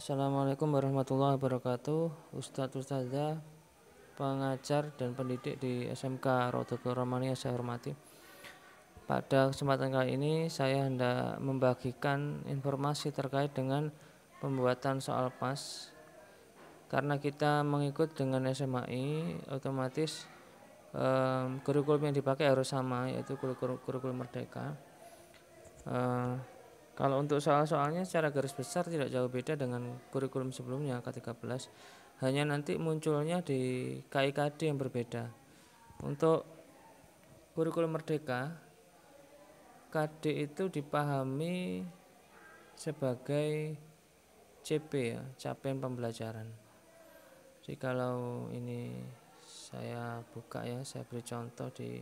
Assalamualaikum warahmatullahi wabarakatuh Ustadz Ustazah pengajar dan pendidik di SMK Romani Romania saya hormati pada kesempatan kali ini saya hendak membagikan informasi terkait dengan pembuatan soal PAS karena kita mengikut dengan SMAI otomatis um, kurikulum yang dipakai harus sama yaitu kurikulum, kurikulum merdeka um, kalau untuk soal-soalnya secara garis besar tidak jauh beda dengan kurikulum sebelumnya K13, hanya nanti munculnya di KIKD yang berbeda. Untuk kurikulum merdeka, KD itu dipahami sebagai CP ya, capaian pembelajaran. Jadi kalau ini saya buka ya, saya beri contoh di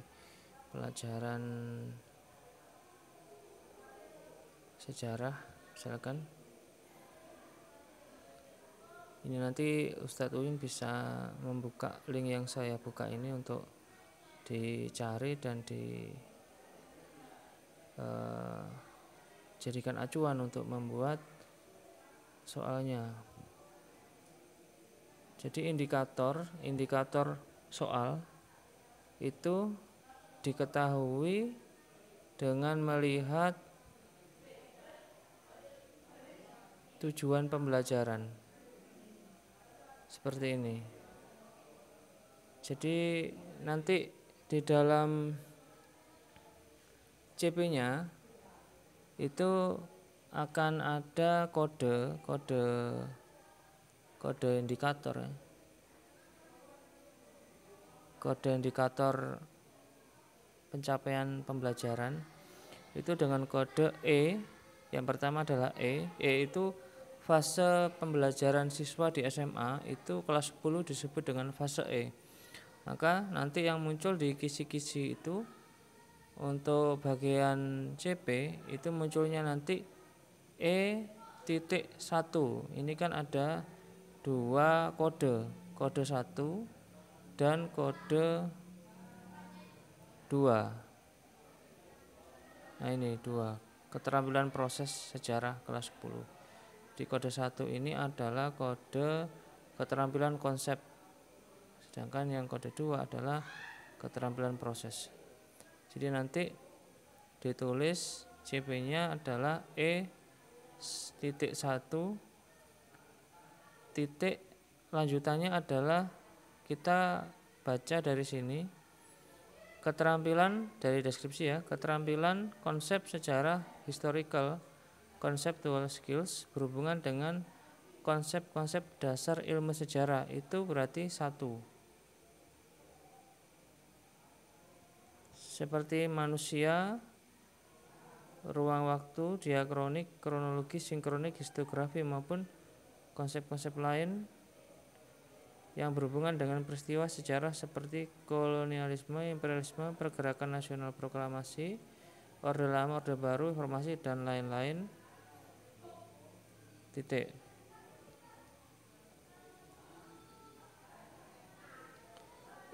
pelajaran sejarah misalkan ini nanti Ustadz Uin bisa membuka link yang saya buka ini untuk dicari dan di eh, jadikan acuan untuk membuat soalnya jadi indikator indikator soal itu diketahui dengan melihat tujuan pembelajaran seperti ini jadi nanti di dalam CP nya itu akan ada kode kode kode indikator ya. kode indikator pencapaian pembelajaran itu dengan kode E yang pertama adalah E E itu fase pembelajaran siswa di SMA itu kelas 10 disebut dengan fase E. Maka nanti yang muncul di kisi-kisi itu untuk bagian CP itu munculnya nanti E titik 1. Ini kan ada dua kode, kode 1 dan kode 2. Nah ini dua keterampilan proses sejarah kelas 10 di kode satu ini adalah kode keterampilan konsep sedangkan yang kode dua adalah keterampilan proses jadi nanti ditulis CP nya adalah E titik satu titik lanjutannya adalah kita baca dari sini keterampilan dari deskripsi ya keterampilan konsep sejarah historical conceptual skills berhubungan dengan konsep-konsep dasar ilmu sejarah itu berarti satu seperti manusia ruang waktu diakronik kronologi sinkronik histografi maupun konsep-konsep lain yang berhubungan dengan peristiwa sejarah seperti kolonialisme, imperialisme, pergerakan nasional proklamasi, Orde Lama, Orde Baru, Reformasi, dan lain-lain titik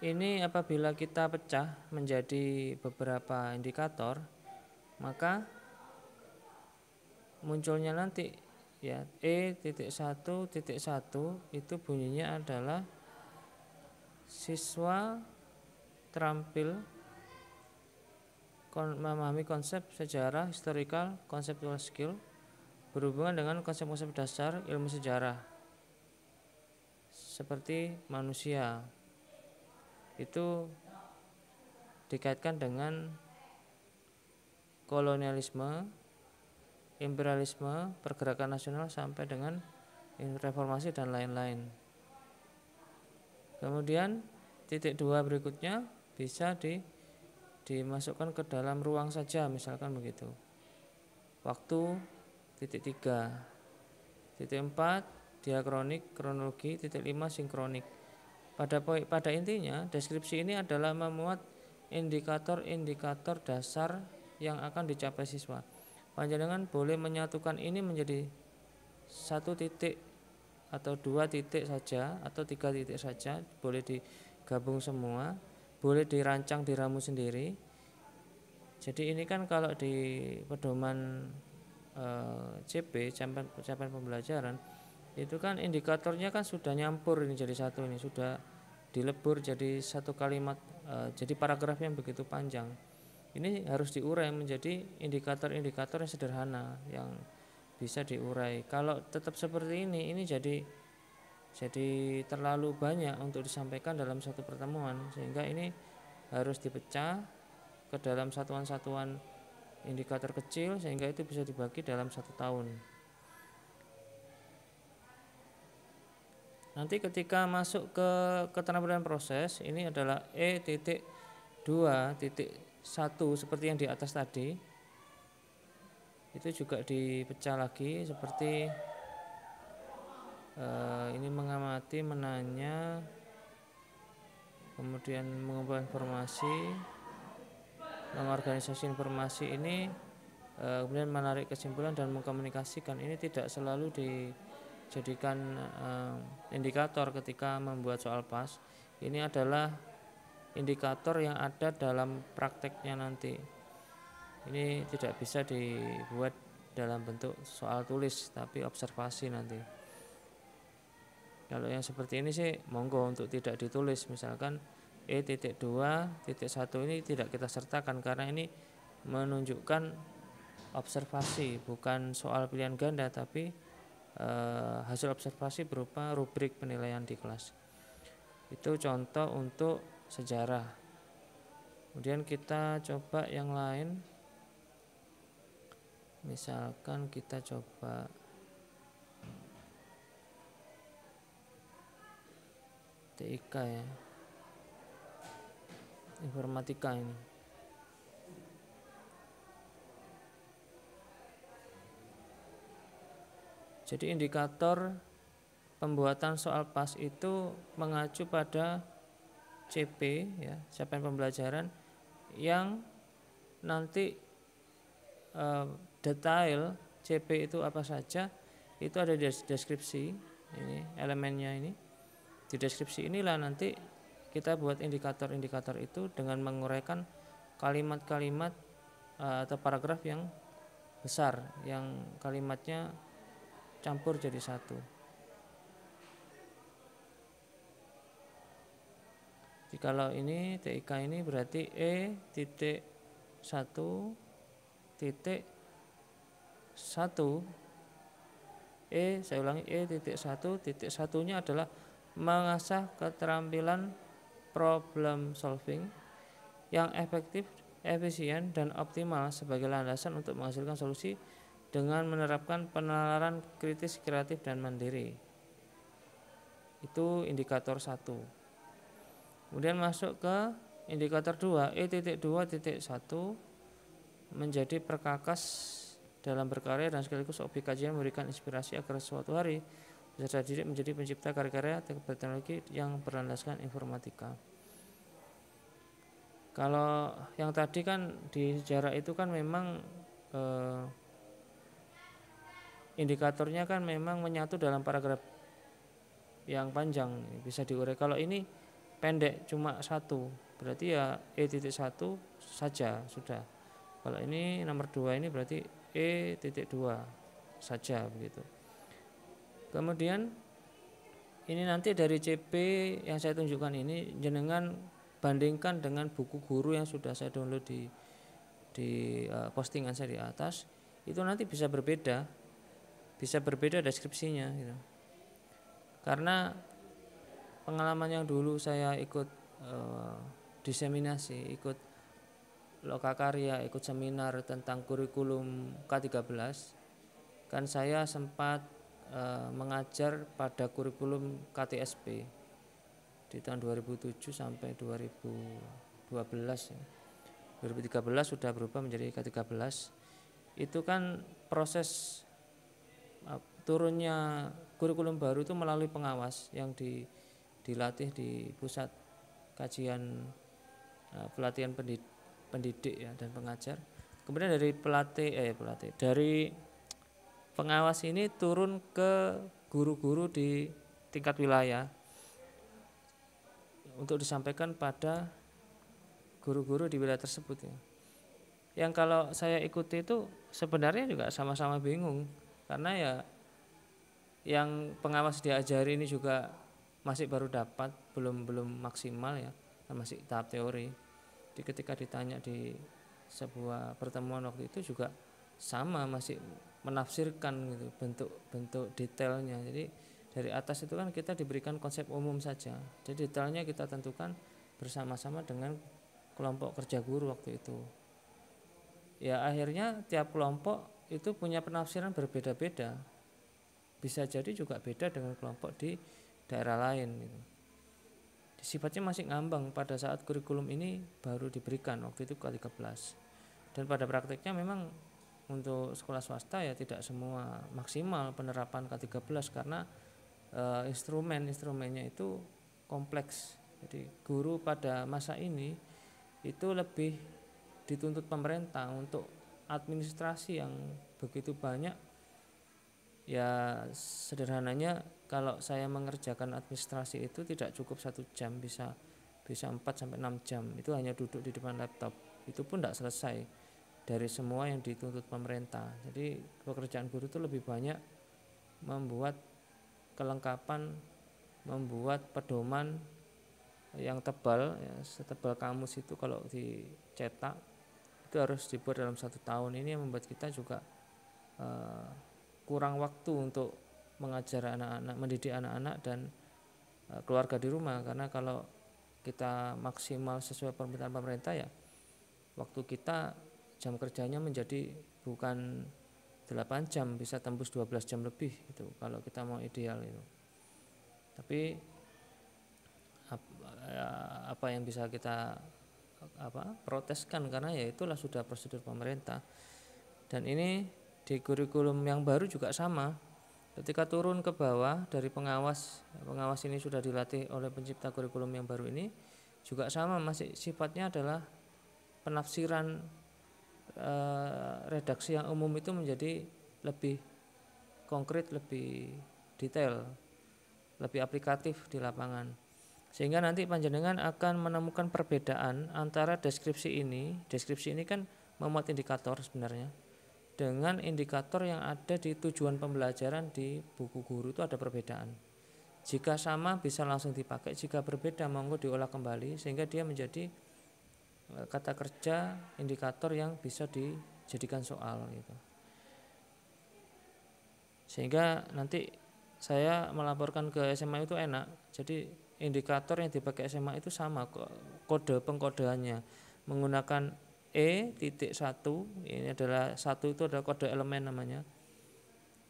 ini apabila kita pecah menjadi beberapa indikator maka munculnya nanti ya e titik satu titik satu itu bunyinya adalah siswa terampil memahami konsep sejarah historical conceptual skill berhubungan dengan konsep-konsep dasar ilmu sejarah seperti manusia itu dikaitkan dengan kolonialisme, imperialisme, pergerakan nasional sampai dengan reformasi dan lain-lain. Kemudian titik dua berikutnya bisa di, dimasukkan ke dalam ruang saja misalkan begitu. Waktu titik tiga titik empat diakronik kronologi titik lima sinkronik pada poin pada intinya deskripsi ini adalah memuat indikator-indikator dasar yang akan dicapai siswa panjenengan boleh menyatukan ini menjadi satu titik atau dua titik saja atau tiga titik saja boleh digabung semua boleh dirancang diramu sendiri jadi ini kan kalau di pedoman eh, CP capaian, capaian pembelajaran itu kan indikatornya kan sudah nyampur ini jadi satu ini sudah dilebur jadi satu kalimat eh, jadi paragraf yang begitu panjang ini harus diurai menjadi indikator-indikator yang sederhana yang bisa diurai kalau tetap seperti ini ini jadi jadi terlalu banyak untuk disampaikan dalam satu pertemuan sehingga ini harus dipecah ke dalam satuan-satuan indikator kecil sehingga itu bisa dibagi dalam satu tahun. Nanti ketika masuk ke keterampilan proses, ini adalah E titik titik seperti yang di atas tadi. Itu juga dipecah lagi seperti eh, ini mengamati, menanya, kemudian mengumpulkan informasi, mengorganisasi informasi ini eh, kemudian menarik kesimpulan dan mengkomunikasikan ini tidak selalu dijadikan eh, indikator ketika membuat soal PAS. Ini adalah indikator yang ada dalam prakteknya nanti. Ini tidak bisa dibuat dalam bentuk soal tulis tapi observasi nanti. Kalau yang seperti ini sih monggo untuk tidak ditulis misalkan E titik titik ini tidak kita sertakan karena ini menunjukkan observasi bukan soal pilihan ganda tapi e, hasil observasi berupa rubrik penilaian di kelas itu contoh untuk sejarah kemudian kita coba yang lain misalkan kita coba TIK ya informatika ini jadi indikator pembuatan soal PAS itu mengacu pada CP ya capaian pembelajaran yang nanti e, detail CP itu apa saja itu ada di deskripsi ini elemennya ini di deskripsi inilah nanti kita buat indikator-indikator itu dengan menguraikan kalimat-kalimat uh, atau paragraf yang besar yang kalimatnya campur jadi satu. Jikalau ini TIK ini berarti E titik satu titik satu E saya ulangi E titik satu titik satunya adalah mengasah keterampilan problem solving yang efektif, efisien, dan optimal sebagai landasan untuk menghasilkan solusi dengan menerapkan penalaran kritis, kreatif, dan mandiri. Itu indikator satu. Kemudian masuk ke indikator dua 2, e E.2.1 menjadi perkakas dalam berkarya dan sekaligus objek kajian memberikan inspirasi agar suatu hari secara diri menjadi pencipta karya-karya teknologi yang berlandaskan informatika. Kalau yang tadi kan di sejarah itu kan memang eh, indikatornya kan memang menyatu dalam paragraf yang panjang bisa diurai. Kalau ini pendek cuma satu berarti ya e titik satu saja sudah. Kalau ini nomor dua ini berarti e titik dua saja begitu kemudian ini nanti dari CP yang saya tunjukkan ini jenengan bandingkan dengan buku guru yang sudah saya download di di uh, postingan saya di atas itu nanti bisa berbeda bisa berbeda deskripsinya gitu. karena pengalaman yang dulu saya ikut uh, diseminasi ikut lokakarya ikut seminar tentang kurikulum K13 kan saya sempat Eh, mengajar pada kurikulum KTSP di tahun 2007 sampai 2012 ya. 2013 sudah berubah menjadi K13 itu kan proses eh, turunnya kurikulum baru itu melalui pengawas yang di, dilatih di pusat kajian eh, pelatihan pendidik, pendidik ya dan pengajar kemudian dari pelatih eh pelatih dari pengawas ini turun ke guru-guru di tingkat wilayah untuk disampaikan pada guru-guru di wilayah tersebut ya. Yang kalau saya ikuti itu sebenarnya juga sama-sama bingung karena ya yang pengawas diajari ini juga masih baru dapat, belum belum maksimal ya, nah, masih tahap teori. Jadi ketika ditanya di sebuah pertemuan waktu itu juga sama masih menafsirkan gitu bentuk-bentuk detailnya. Jadi dari atas itu kan kita diberikan konsep umum saja. Jadi detailnya kita tentukan bersama-sama dengan kelompok kerja guru waktu itu. Ya akhirnya tiap kelompok itu punya penafsiran berbeda-beda. Bisa jadi juga beda dengan kelompok di daerah lain gitu. Sifatnya masih ngambang pada saat kurikulum ini baru diberikan waktu itu ke 13. Dan pada prakteknya memang untuk sekolah swasta ya tidak semua maksimal penerapan K13 karena e, instrumen-instrumennya itu kompleks. Jadi guru pada masa ini itu lebih dituntut pemerintah untuk administrasi yang begitu banyak ya sederhananya kalau saya mengerjakan administrasi itu tidak cukup satu jam bisa bisa 4 sampai 6 jam itu hanya duduk di depan laptop itu pun tidak selesai dari semua yang dituntut pemerintah. Jadi pekerjaan guru itu lebih banyak membuat kelengkapan, membuat pedoman yang tebal, ya, setebal kamus itu kalau dicetak itu harus dibuat dalam satu tahun. Ini yang membuat kita juga uh, kurang waktu untuk mengajar anak-anak, mendidik anak-anak dan uh, keluarga di rumah. Karena kalau kita maksimal sesuai permintaan pemerintah ya, waktu kita jam kerjanya menjadi bukan 8 jam bisa tembus 12 jam lebih itu kalau kita mau ideal itu tapi ya, apa yang bisa kita apa proteskan karena ya itulah sudah prosedur pemerintah dan ini di kurikulum yang baru juga sama ketika turun ke bawah dari pengawas pengawas ini sudah dilatih oleh pencipta kurikulum yang baru ini juga sama masih sifatnya adalah penafsiran Eh, redaksi yang umum itu menjadi lebih konkret, lebih detail, lebih aplikatif di lapangan. Sehingga nanti panjenengan akan menemukan perbedaan antara deskripsi ini, deskripsi ini kan memuat indikator sebenarnya, dengan indikator yang ada di tujuan pembelajaran di buku guru itu ada perbedaan. Jika sama bisa langsung dipakai, jika berbeda monggo diolah kembali sehingga dia menjadi kata kerja indikator yang bisa dijadikan soal gitu. Sehingga nanti saya melaporkan ke SMA itu enak. Jadi indikator yang dipakai SMA itu sama kode pengkodeannya menggunakan E titik satu ini adalah satu itu adalah kode elemen namanya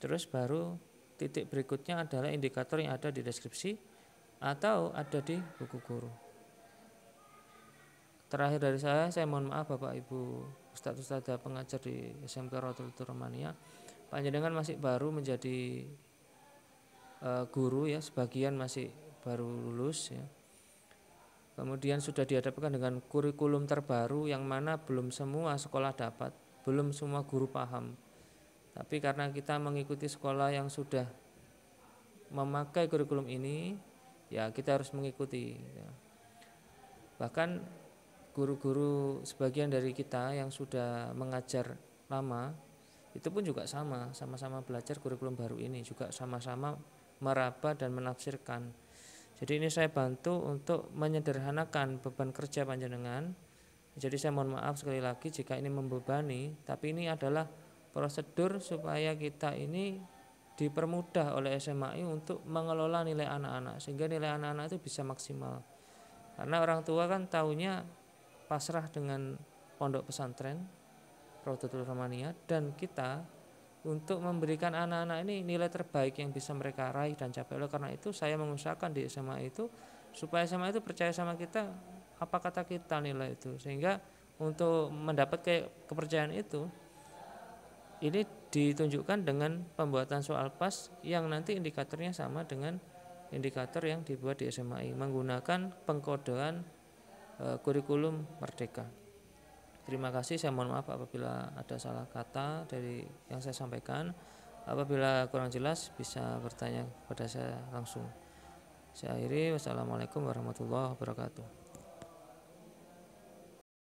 terus baru titik berikutnya adalah indikator yang ada di deskripsi atau ada di buku guru Terakhir dari saya, saya mohon maaf Bapak Ibu Ustadz Ustadz pengajar di SMK Rotul Romania. Panjenengan masih baru menjadi uh, guru ya, sebagian masih baru lulus ya. Kemudian sudah dihadapkan dengan kurikulum terbaru yang mana belum semua sekolah dapat, belum semua guru paham. Tapi karena kita mengikuti sekolah yang sudah memakai kurikulum ini, ya kita harus mengikuti. Ya. Bahkan guru-guru sebagian dari kita yang sudah mengajar lama itu pun juga sama, sama-sama belajar kurikulum baru ini juga sama-sama meraba dan menafsirkan. Jadi ini saya bantu untuk menyederhanakan beban kerja panjenengan. Jadi saya mohon maaf sekali lagi jika ini membebani, tapi ini adalah prosedur supaya kita ini dipermudah oleh SMAI untuk mengelola nilai anak-anak sehingga nilai anak-anak itu bisa maksimal. Karena orang tua kan taunya pasrah dengan pondok pesantren Raudatul Romania dan kita untuk memberikan anak-anak ini nilai terbaik yang bisa mereka raih dan capai. Oleh karena itu saya mengusahakan di SMA itu supaya SMA itu percaya sama kita apa kata kita nilai itu sehingga untuk mendapat ke kepercayaan itu ini ditunjukkan dengan pembuatan soal pas yang nanti indikatornya sama dengan indikator yang dibuat di SMAI menggunakan pengkodean Eh, kurikulum merdeka. Terima kasih, saya mohon maaf apabila ada salah kata dari yang saya sampaikan. Apabila kurang jelas bisa bertanya kepada saya langsung. Saya akhiri, wassalamualaikum warahmatullahi wabarakatuh.